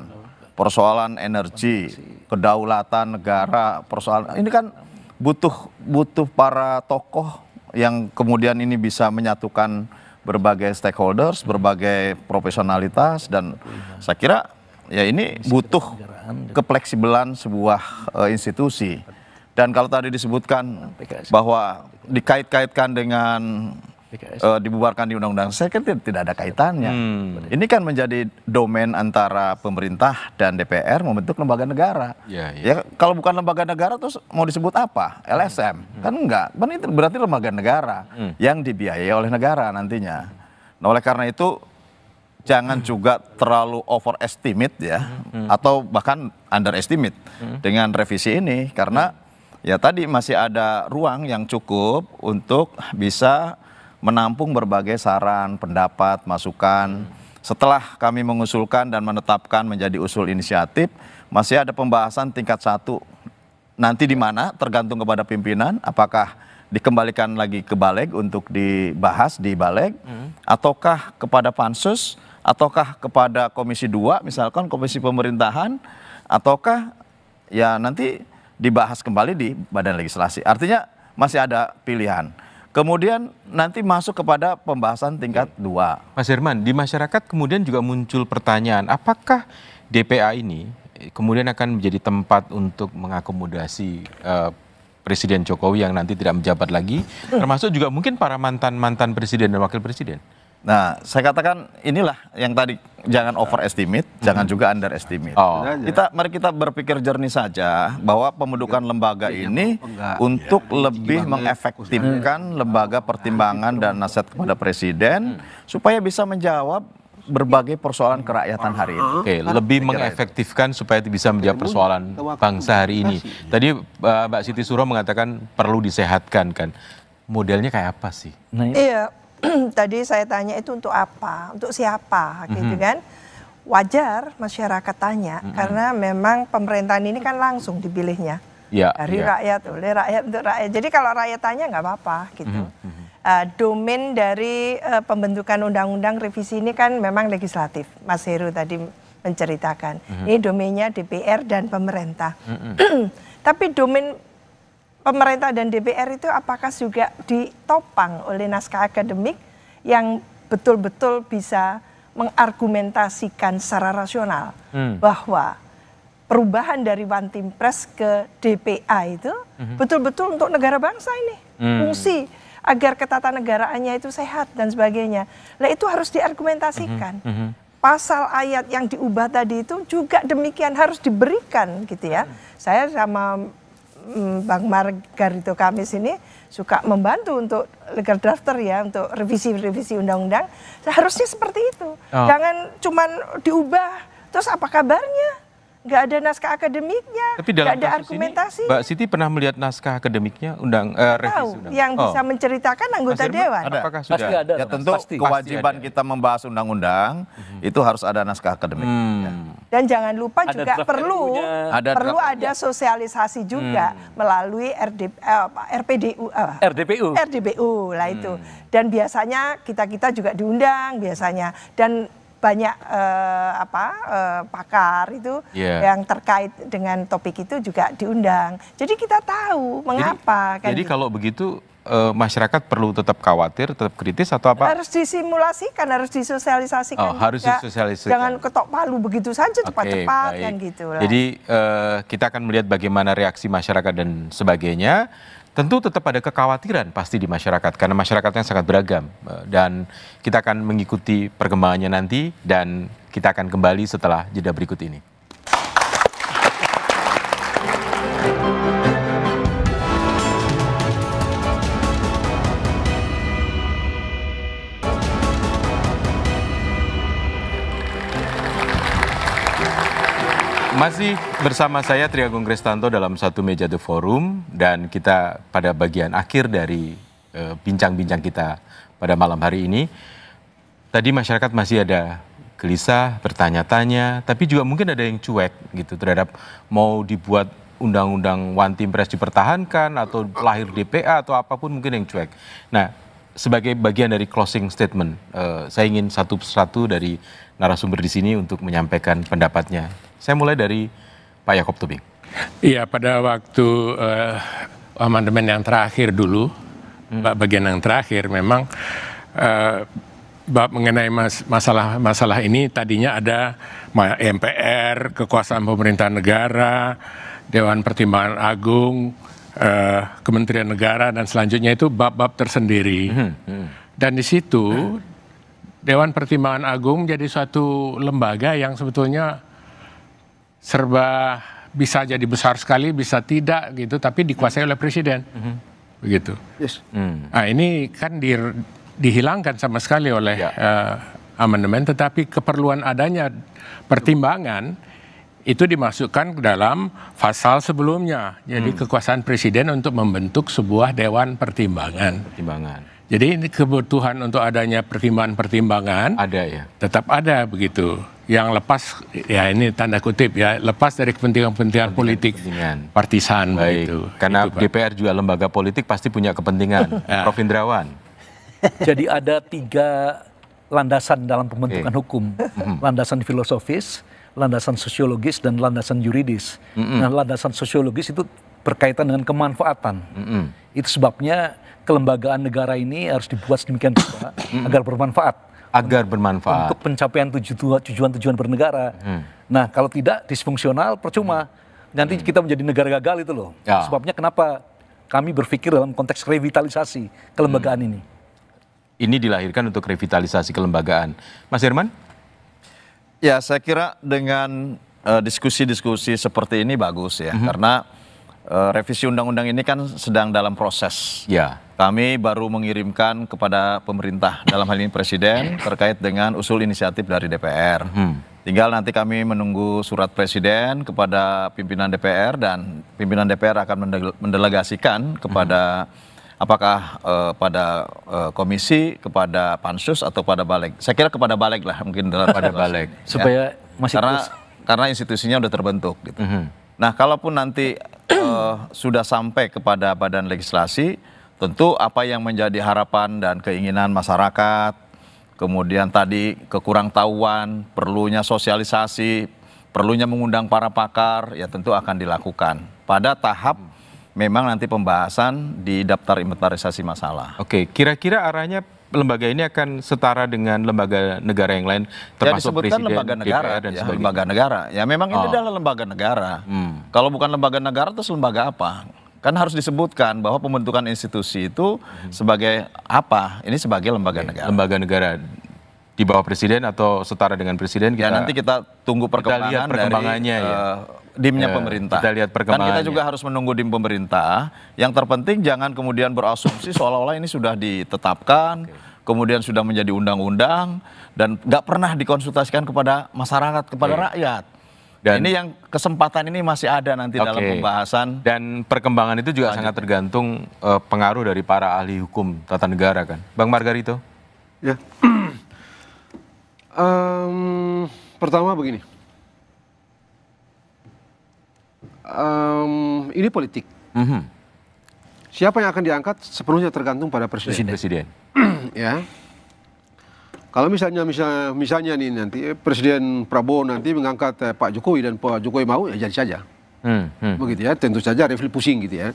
persoalan energi, kedaulatan negara, persoalan ini kan butuh butuh para tokoh yang kemudian ini bisa menyatukan berbagai stakeholders, berbagai profesionalitas dan saya kira ya ini butuh kepleksibelan sebuah uh, institusi. Dan kalau tadi disebutkan bahwa dikait-kaitkan dengan PKS. Eh, dibubarkan di undang-undang, saya kira tidak, ada kaitannya. Hmm. Ini kan menjadi domain antara pemerintah dan DPR membentuk lembaga negara. Ya, ya. ya kalau bukan lembaga negara terus mau disebut apa? LSM hmm. kan enggak. Kan berarti lembaga negara hmm. yang dibiayai oleh negara nantinya. Nah, oleh karena itu jangan juga terlalu overestimate ya hmm. atau bahkan underestimate hmm. dengan revisi ini karena hmm ya tadi masih ada ruang yang cukup untuk bisa menampung berbagai saran, pendapat, masukan. Setelah kami mengusulkan dan menetapkan menjadi usul inisiatif, masih ada pembahasan tingkat satu. Nanti di mana tergantung kepada pimpinan, apakah dikembalikan lagi ke Baleg untuk dibahas di Baleg, hmm. ataukah kepada pansus, ataukah kepada Komisi 2, misalkan Komisi Pemerintahan, ataukah ya nanti dibahas kembali di badan legislasi. Artinya masih ada pilihan. Kemudian nanti masuk kepada pembahasan tingkat iya. dua. Mas Herman, di masyarakat kemudian juga muncul pertanyaan, apakah DPA ini kemudian akan menjadi tempat untuk mengakomodasi uh, Presiden Jokowi yang nanti tidak menjabat lagi, termasuk juga mungkin para mantan-mantan presiden dan wakil presiden? Nah, saya katakan inilah yang tadi jangan overestimate, hmm. jangan juga underestimate. Oh. Kita mari kita berpikir jernih saja bahwa pemudukan iya. lembaga iya, ini oh, untuk iya, lebih mengefektifkan lembaga ah, pertimbangan gitu. dan nasihat kepada presiden hmm. supaya bisa menjawab berbagai persoalan kerakyatan hari ini. Oke, okay, lebih mengefektifkan supaya bisa menjawab persoalan bangsa hari ini. Tadi Mbak Siti Suro mengatakan perlu disehatkan kan. Modelnya kayak apa sih? Nah, iya. tadi saya tanya itu untuk apa, untuk siapa, gitu mm-hmm. gitu kan? Wajar masyarakat tanya mm-hmm. karena memang pemerintahan ini kan langsung dipilihnya ya, dari ya. rakyat oleh rakyat untuk rakyat. Jadi kalau rakyat tanya nggak apa-apa gitu. Mm-hmm. Uh, domain dari uh, pembentukan undang-undang revisi ini kan memang legislatif. Mas Heru tadi menceritakan. Mm-hmm. Ini domainnya DPR dan pemerintah. Mm-hmm. Tapi domain pemerintah dan DPR itu apakah juga ditopang oleh naskah akademik yang betul-betul bisa mengargumentasikan secara rasional hmm. bahwa perubahan dari one team press ke DPA itu hmm. betul-betul hmm. untuk negara bangsa ini hmm. fungsi agar ketatanegaraannya itu sehat dan sebagainya. Nah itu harus diargumentasikan. Mm -hmm. Pasal ayat yang diubah tadi itu juga demikian harus diberikan gitu ya. Mm. Saya sama Mm, Bang Margarito Kamis ini suka membantu untuk legal drafter ya untuk revisi-revisi undang-undang seharusnya seperti itu oh. jangan cuman diubah terus apa kabarnya nggak ada naskah akademiknya, Tapi dalam nggak ada argumentasi. Ini, Mbak Siti pernah melihat naskah akademiknya undang uh, revisi undang. Yang oh. bisa menceritakan anggota Mas dewan. Ada. Apakah sudah? Pasti ada. Ya tentu pasti. kewajiban pasti kita membahas undang-undang hmm. itu harus ada naskah akademik. Hmm. Ya. Dan jangan lupa ada juga perlu ada perlu ada sosialisasi juga hmm. melalui RD, eh, RPDU eh, RDPU. RDPU lah itu. Hmm. Dan biasanya kita-kita juga diundang biasanya dan banyak eh, apa eh, pakar itu Yeah. yang terkait dengan topik itu juga diundang. Jadi kita tahu mengapa kan Jadi gitu. kalau begitu eh, masyarakat perlu tetap khawatir, tetap kritis atau apa? harus disimulasikan, harus disosialisasikan. Oh, harus juga. disosialisasikan. Jangan ketok palu begitu saja cepat cepat-cepat kan gitu Jadi eh, kita akan melihat bagaimana reaksi masyarakat dan sebagainya tentu tetap ada kekhawatiran pasti di masyarakat karena masyarakatnya sangat beragam eh, dan kita akan mengikuti perkembangannya nanti dan kita akan kembali setelah jeda berikut ini. Masih bersama saya Triagung Kristanto dalam satu meja The Forum dan kita pada bagian akhir dari eh, bincang-bincang uh, kita pada malam hari ini. Tadi masyarakat masih ada gelisah, bertanya-tanya, tapi juga mungkin ada yang cuek gitu terhadap mau dibuat undang-undang one team press dipertahankan atau lahir DPA atau apapun mungkin yang cuek. Nah, sebagai bagian dari closing statement, uh, saya ingin satu persatu dari narasumber di sini untuk menyampaikan pendapatnya saya mulai dari Pak Yakob Tubing. Iya, pada waktu uh, amandemen yang terakhir dulu, hmm. bagian yang terakhir memang uh, eh, bab mengenai masalah-masalah ini tadinya ada MPR, kekuasaan pemerintah negara, Dewan Pertimbangan Agung, eh, Kementerian Negara dan selanjutnya itu bab-bab tersendiri. Hmm, hmm. Dan di situ hmm. Dewan Pertimbangan Agung jadi suatu lembaga yang sebetulnya serba bisa jadi besar sekali, bisa tidak gitu, tapi dikuasai oleh presiden, mm-hmm. begitu. Yes. Mm. Nah ini kan di, dihilangkan sama sekali oleh yeah. Ya. uh, amandemen, tetapi keperluan adanya pertimbangan itu dimasukkan ke dalam pasal sebelumnya, jadi mm. kekuasaan presiden untuk membentuk sebuah dewan pertimbangan. Pertimbangan. Jadi ini kebutuhan untuk adanya pertimbangan-pertimbangan ada ya. Tetap ada begitu. Yang lepas ya ini tanda kutip ya, lepas dari kepentingan-kepentingan politik kepentingan. partisan Baik. begitu. Karena itu, DPR Pak. juga lembaga politik pasti punya kepentingan. ya. Prof Indrawan. Jadi ada tiga landasan dalam pembentukan okay. hukum. Landasan filosofis, landasan sosiologis dan landasan yuridis Mm -mm. Nah, landasan sosiologis itu berkaitan dengan kemanfaatan. Mm -mm. Itu sebabnya kelembagaan negara ini harus dibuat sedemikian rupa agar bermanfaat. Agar bermanfaat. Untuk pencapaian tujuan-tujuan bernegara. Hmm. Nah, kalau tidak disfungsional percuma. Mm. Nanti mm. kita menjadi negara gagal itu loh. Ya. Sebabnya kenapa kami berpikir dalam konteks revitalisasi kelembagaan hmm. ini. Ini dilahirkan untuk revitalisasi kelembagaan. Mas Herman? Ya, saya kira dengan eh, diskusi-diskusi uh, seperti ini bagus ya, -hmm. karena Eh, revisi undang-undang ini kan sedang dalam proses. Ya. Kami baru mengirimkan kepada pemerintah dalam hal ini presiden terkait dengan usul inisiatif dari DPR. Hmm. Tinggal nanti kami menunggu surat presiden kepada pimpinan DPR dan pimpinan DPR akan mendelegasikan kepada hmm. apakah uh, pada uh, komisi, kepada pansus atau pada balik. Saya kira kepada balik lah mungkin dalam pada balik. Supaya ya. masih karena karena institusinya sudah terbentuk gitu. Hmm. Nah, kalaupun nanti uh, sudah sampai kepada badan legislasi, tentu apa yang menjadi harapan dan keinginan masyarakat, kemudian tadi kekurang tahuan perlunya sosialisasi, perlunya mengundang para pakar, ya tentu akan dilakukan pada tahap hmm. memang nanti pembahasan di daftar inventarisasi masalah. Oke, kira-kira arahnya lembaga ini akan setara dengan lembaga negara yang lain ya, termasuk ya, presiden, lembaga negara, DPR dan ya, Lembaga negara. Ya memang oh. ini adalah lembaga negara. Hmm. Kalau bukan lembaga negara terus lembaga apa? Kan harus disebutkan bahwa pembentukan institusi itu hmm. sebagai apa? Ini sebagai lembaga Oke, negara. Lembaga negara di bawah presiden atau setara dengan presiden ya, kita ya, nanti kita tunggu perkembangan kita lihat perkembangannya dari, ya. Uh, dimnya ya, pemerintah. Kita lihat perkembangan. Kan kita juga harus menunggu dim pemerintah. Yang terpenting jangan kemudian berasumsi seolah-olah ini sudah ditetapkan, Oke. kemudian sudah menjadi undang-undang dan nggak pernah dikonsultasikan kepada masyarakat, kepada Oke. rakyat. Dan ini yang kesempatan ini masih ada nanti okay. dalam pembahasan. Dan perkembangan itu juga Lanjut. sangat tergantung uh, pengaruh dari para ahli hukum tata negara kan. Bang Margarito. Ya. Um, pertama begini, um, ini politik. Mm -hmm. Siapa yang akan diangkat sepenuhnya tergantung pada presiden. Presiden. ya. Kalau misalnya misalnya misalnya nih nanti eh, Presiden Prabowo nanti mengangkat eh, Pak Jokowi dan Pak Jokowi mau ya jadi saja. Hmm, hmm. Begitu ya, tentu saja Refli pusing gitu ya.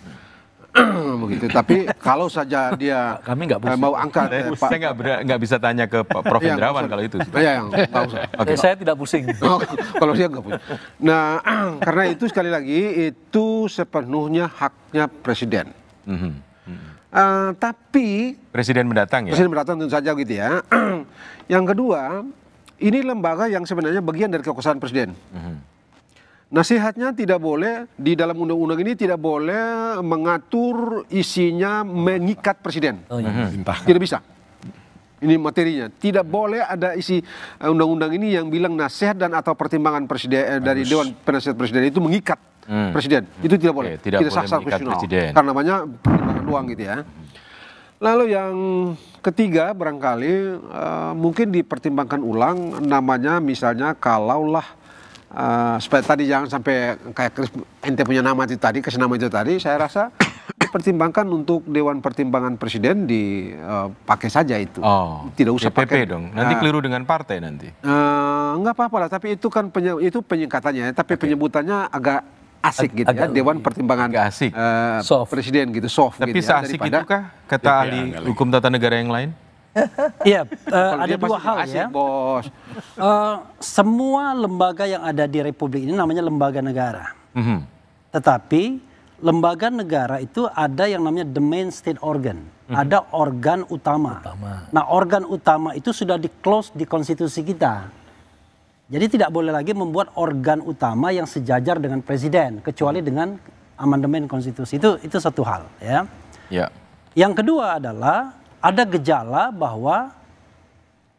begitu. Tapi kalau saja dia Kami nggak eh, mau angkat, saya, eh, eh, Pak, saya nggak nggak bisa tanya ke Pak Prof. Iya, Hendrawan kalau itu. ya yang usah. Okay. Eh, saya tidak pusing. Oh, kalau dia nggak pusing. Nah, karena itu sekali lagi itu sepenuhnya haknya presiden. Mm -hmm. Uh, tapi presiden mendatang ya. Presiden mendatang tentu saja gitu ya. yang kedua, ini lembaga yang sebenarnya bagian dari kekuasaan presiden. Mm -hmm. Nasihatnya tidak boleh di dalam undang-undang ini tidak boleh mengatur isinya mengikat presiden. Oh, iya. Mhm. Tidak bisa. Ini materinya. Tidak boleh ada isi eh, undang-undang ini yang bilang nasihat dan atau pertimbangan presiden Harus. Eh, dari Dewan Penasihat Presiden itu mengikat hmm. presiden. Hmm. Itu tidak boleh. Oke, tidak, tidak boleh sah presiden Karena namanya pertimbangan uang gitu ya. Lalu yang ketiga barangkali uh, mungkin dipertimbangkan ulang namanya misalnya kalaulah Eh, supaya tadi jangan sampai kayak ente punya nama itu tadi kasih nama itu tadi saya rasa pertimbangkan untuk dewan pertimbangan presiden dipakai eh, uh, saja itu oh, tidak usah pakai dong nanti uh, keliru dengan partai nanti uh, nggak apa-apa lah tapi itu kan penye, itu penyingkatannya tapi okay. penyebutannya agak asik gitu ya, agak, ya dewan iya, pertimbangan agak asik. Uh, soft. presiden gitu soft tapi gitu ya, seasik itu kah kata ahli hukum tata negara yang lain Iya, uh, ada dua hal ya. Bos. Uh, semua lembaga yang ada di republik ini namanya lembaga negara. Mm -hmm. Tetapi lembaga negara itu ada yang namanya the main state organ. Mm -hmm. Ada organ utama. utama. Nah, organ utama itu sudah di close di konstitusi kita. Jadi tidak boleh lagi membuat organ utama yang sejajar dengan presiden kecuali mhm. dengan amandemen konstitusi. Itu itu satu hal ya. ya. Yang kedua adalah ada gejala bahwa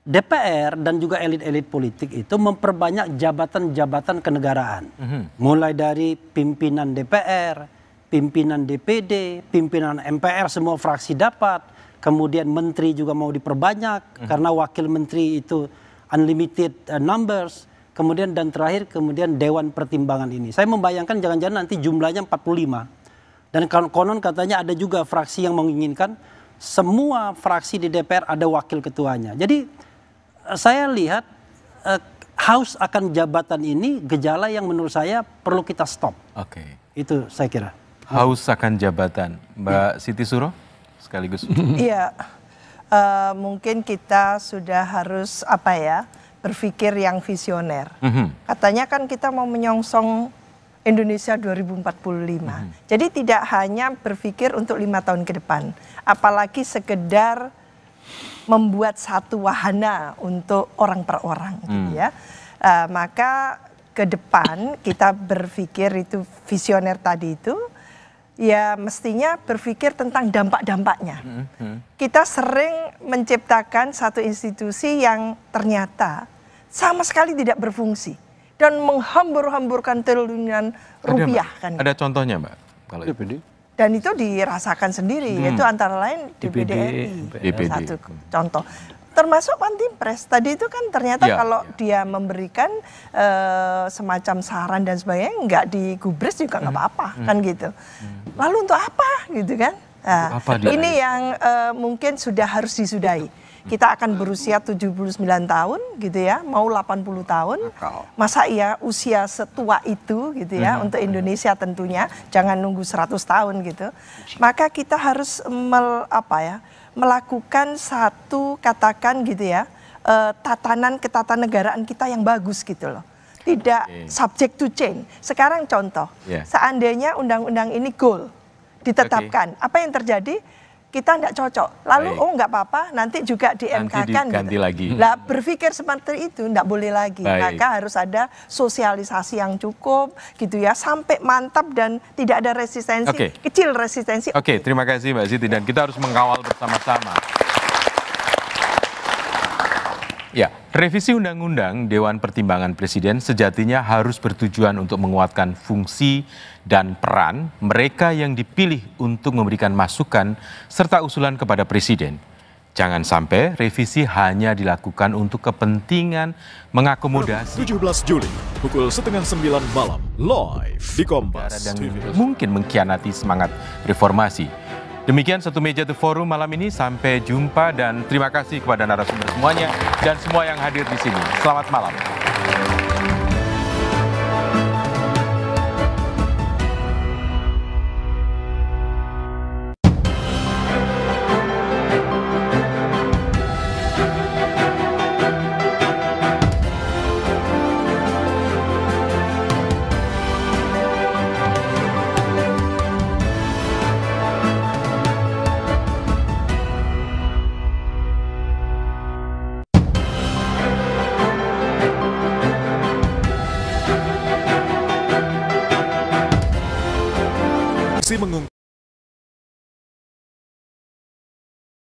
DPR dan juga elit-elit politik itu memperbanyak jabatan-jabatan kenegaraan. Mm -hmm. Mulai dari pimpinan DPR, pimpinan DPD, pimpinan MPR semua fraksi dapat. Kemudian menteri juga mau diperbanyak mm -hmm. karena wakil menteri itu unlimited uh, numbers. Kemudian dan terakhir kemudian dewan pertimbangan ini. Saya membayangkan jangan-jangan nanti jumlahnya 45. Dan konon katanya ada juga fraksi yang menginginkan semua fraksi di DPR ada wakil ketuanya. Jadi eh, saya lihat uh, haus akan jabatan ini gejala yang menurut saya perlu kita stop. Oke. Okay. Itu saya kira. Haus akan jabatan, Mbak ya. Siti Suro sekaligus. Iya, uh, mungkin kita sudah harus apa ya berpikir yang visioner. Mm -hmm. Katanya kan kita mau menyongsong Indonesia 2045. Hmm. Jadi tidak hanya berpikir untuk lima tahun ke depan, apalagi sekedar membuat satu wahana untuk orang per orang, mm. gitu mhm. ya. Uh, maka ke depan kita berpikir itu visioner tadi itu ya mestinya berpikir tentang dampak-dampaknya. Mhm, mhm. Kita sering menciptakan satu institusi yang ternyata sama sekali tidak berfungsi dan menghambur-hamburkan triliunan rupiah ada, kan. Ada contohnya Mbak? Kalau DPD. Dan itu dirasakan sendiri hmm. yaitu antara lain DPD DPD. Ya, satu contoh. Termasuk Pres Tadi itu kan ternyata ya, kalau ya. dia memberikan uh, semacam saran dan sebagainya nggak digubris juga nggak hmm. apa-apa hmm. kan gitu. Hmm. Lalu untuk apa gitu kan? Nah, apa ini yang uh, mungkin sudah harus disudahi kita akan berusia 79 tahun gitu ya, mau 80 tahun. Masa iya usia setua itu gitu ya hmm. untuk Indonesia tentunya, jangan nunggu 100 tahun gitu. Maka kita harus mel, apa ya, melakukan satu katakan gitu ya, eh, tatanan ketatanegaraan kita yang bagus gitu loh tidak okay. subject to change. Sekarang contoh, yeah. seandainya undang-undang ini goal ditetapkan, okay. apa yang terjadi? kita tidak cocok. Lalu Baik. oh nggak apa-apa, nanti juga di MK kan. Gitu. Ganti lagi. Nah, berpikir seperti itu tidak boleh lagi. Baik. Maka harus ada sosialisasi yang cukup gitu ya sampai mantap dan tidak ada resistensi, okay. kecil resistensi. Oke, okay. terima kasih Mbak Siti dan kita harus mengawal bersama-sama. Ya, revisi undang-undang Dewan Pertimbangan Presiden sejatinya harus bertujuan untuk menguatkan fungsi dan peran mereka yang dipilih untuk memberikan masukan serta usulan kepada Presiden. Jangan sampai revisi hanya dilakukan untuk kepentingan mengakomodasi. 17 Juli pukul setengah sembilan malam live di Kompas Mungkin mengkhianati semangat reformasi Demikian satu meja The Forum malam ini. Sampai jumpa dan terima kasih kepada narasumber semuanya dan semua yang hadir di sini. Selamat malam. mengungkap